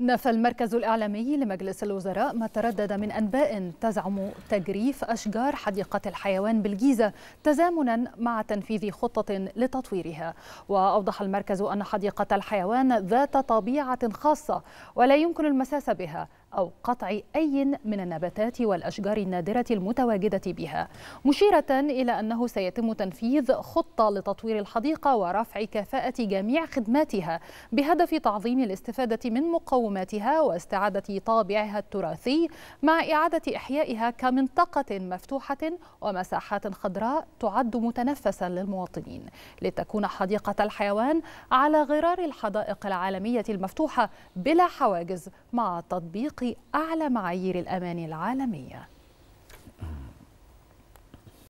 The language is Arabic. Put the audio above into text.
نفى المركز الإعلامي لمجلس الوزراء ما تردد من أنباء تزعم تجريف أشجار حديقة الحيوان بالجيزة تزامنا مع تنفيذ خطة لتطويرها وأوضح المركز أن حديقة الحيوان ذات طبيعة خاصة ولا يمكن المساس بها أو قطع أي من النباتات والأشجار النادرة المتواجدة بها مشيرة إلى أنه سيتم تنفيذ خطة لتطوير الحديقة ورفع كفاءة جميع خدماتها بهدف تعظيم الاستفادة من مقومات منظوماتها واستعادة طابعها التراثي مع إعادة إحيائها كمنطقة مفتوحة ومساحات خضراء تعد متنفسا للمواطنين لتكون حديقة الحيوان على غرار الحدائق العالمية المفتوحة بلا حواجز مع تطبيق أعلى معايير الأمان العالمية